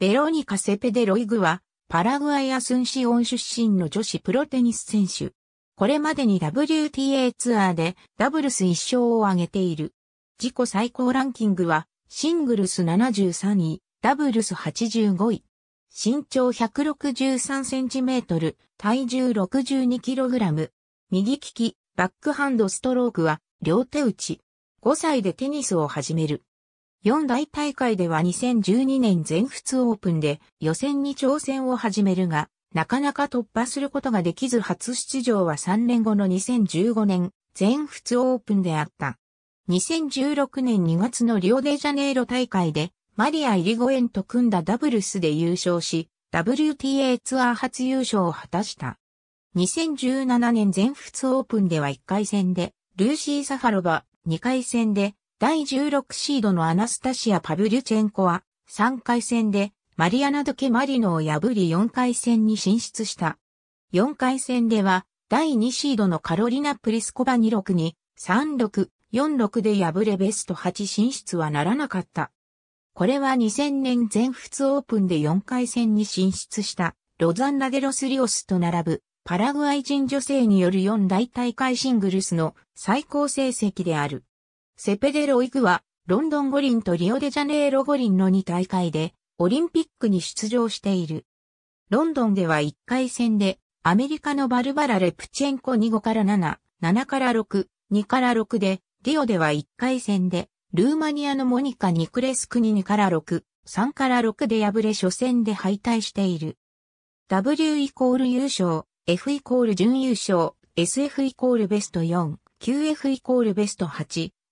ベロニカ・セペデ・ロイグは、パラグアイアスンシオン出身の女子プロテニス選手。これまでに WTA ツアーでダブルス1勝を挙げている。自己最高ランキングは、シングルス73位、ダブルス85位。身長163センチメートル、体重62キログラム。右利き、バックハンドストロークは、両手打ち。5歳でテニスを始める。四大大会では2012年全仏オープンで予選に挑戦を始めるが、なかなか突破することができず初出場は3年後の2015年全仏オープンであった。2016年2月のリオデジャネイロ大会でマリア・イリゴエンと組んだダブルスで優勝し、WTA ツアー初優勝を果たした。2017年全仏オープンでは1回戦でルーシー・サファロバ、2回戦で第16シードのアナスタシア・パブリュチェンコは3回戦でマリアナ・ドケ・マリノを破り4回戦に進出した。4回戦では第2シードのカロリナ・プリスコバ26に36、46で破れベスト8進出はならなかった。これは2000年全仏オープンで4回戦に進出したロザン・ラデロス・リオスと並ぶパラグアイ人女性による4大大会シングルスの最高成績である。セペデロイグは、ロンドン五輪とリオデジャネイロ五輪の2大会で、オリンピックに出場している。ロンドンでは1回戦で、アメリカのバルバラ・レプチェンコに5から7、7から6、2から6で、リオでは1回戦で、ルーマニアのモニカ・ニクレスクに2から6、3から6で敗れ初戦で敗退している。W イコール優勝、F イコール準優勝、SF イコールベスト4、QF イコールベスト8、